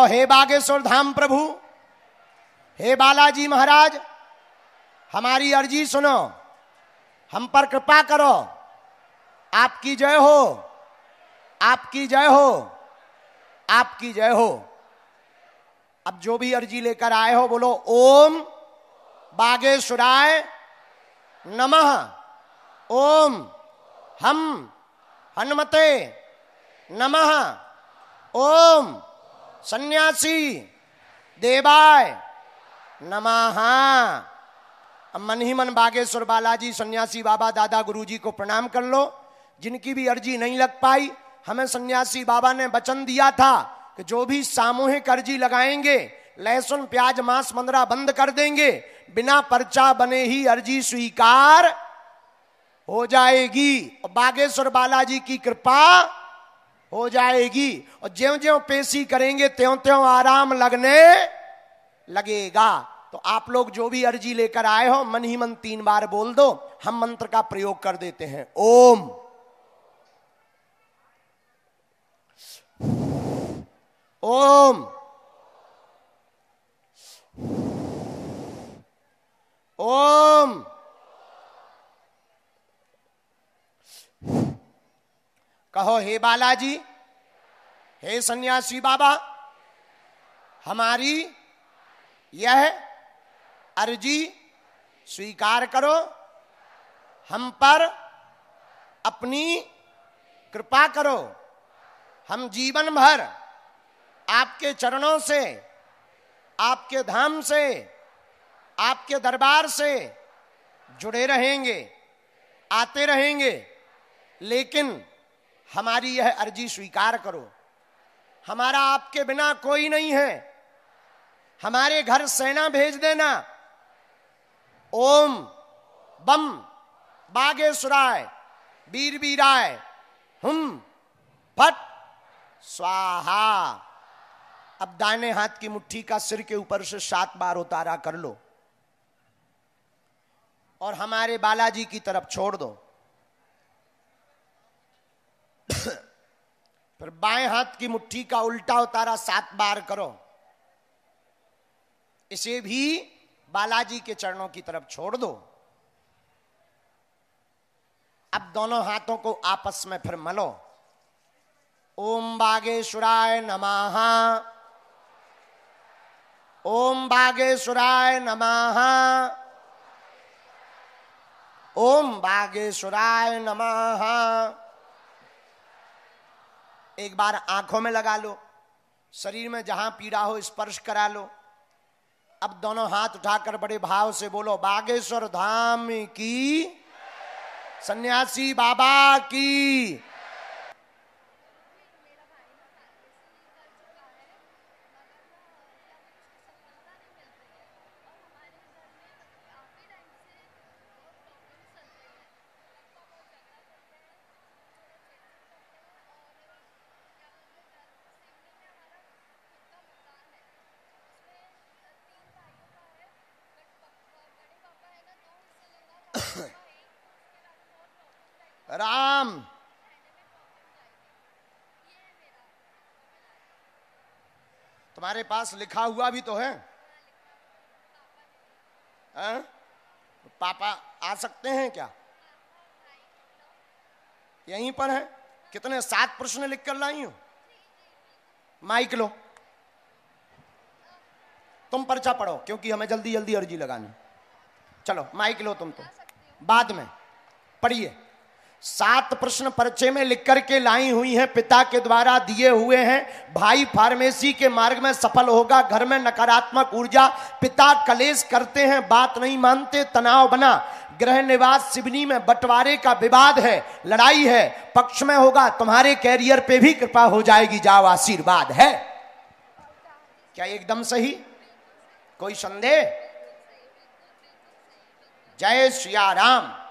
हे बागेश्वर धाम प्रभु हे बालाजी महाराज हमारी अर्जी सुनो हम पर कृपा करो आपकी जय हो आपकी जय हो आपकी जय हो अब जो भी अर्जी लेकर आए हो बोलो ओम बागेश्वराय नमः ओम हम हनुमते नमः ओम सन्यासी देवाय नमः मन ही मन बागेश्वर बालाजी सन्यासी बाबा दादा गुरुजी को प्रणाम कर लो जिनकी भी अर्जी नहीं लग पाई हमें सन्यासी बाबा ने वचन दिया था कि जो भी सामूहिक अर्जी लगाएंगे लहसुन प्याज मांस मंदरा बंद कर देंगे बिना पर्चा बने ही अर्जी स्वीकार हो जाएगी बागेश्वर बालाजी की कृपा हो जाएगी और ज्यो ज्यो पेशी करेंगे त्यों त्यों आराम लगने लगेगा तो आप लोग जो भी अर्जी लेकर आए हो मन ही मन तीन बार बोल दो हम मंत्र का प्रयोग कर देते हैं ओम कहो हे बालाजी हे सन्यासी बाबा हमारी यह अर्जी स्वीकार करो हम पर अपनी कृपा करो हम जीवन भर आपके चरणों से आपके धाम से आपके दरबार से जुड़े रहेंगे आते रहेंगे लेकिन हमारी यह अर्जी स्वीकार करो हमारा आपके बिना कोई नहीं है हमारे घर सेना भेज देना ओम बम बागेश्वराय बीराय हम फट स्वाहा अब दाने हाथ की मुट्ठी का सिर के ऊपर से सात बार उतारा कर लो और हमारे बालाजी की तरफ छोड़ दो फिर बाएं हाथ की मुट्ठी का उल्टा उतारा सात बार करो इसे भी बालाजी के चरणों की तरफ छोड़ दो अब दोनों हाथों को आपस में फिर मलो ओम बागेश्वराय नमः ओम बागेश्वराय नमः ओम बागेश्वराय नमः एक बार आंखों में लगा लो शरीर में जहां पीड़ा हो स्पर्श करा लो अब दोनों हाथ उठाकर बड़े भाव से बोलो बागेश्वर धाम की सन्यासी बाबा की राम तुम्हारे पास लिखा हुआ भी तो है आ? हाँ? पापा आ सकते हैं क्या यहीं पर है कितने सात प्रश्न लिख कर लाई हो माइक लो तुम पर्चा पढ़ो क्योंकि हमें जल्दी जल्दी अर्जी लगानी चलो माइक लो तुम तो बाद में पढ़िए सात प्रश्न पर्चे में लिख करके लाई हुई हैं पिता के द्वारा दिए हुए हैं भाई फार्मेसी के मार्ग में सफल होगा घर में नकारात्मक ऊर्जा पिता कलेश करते हैं बात नहीं मानते तनाव बना ग्रह निवास सिवनी में बंटवारे का विवाद है लड़ाई है पक्ष में होगा तुम्हारे कैरियर पे भी कृपा हो जाएगी जाओ आशीर्वाद है क्या एकदम सही कोई संदेह जय श्रिया राम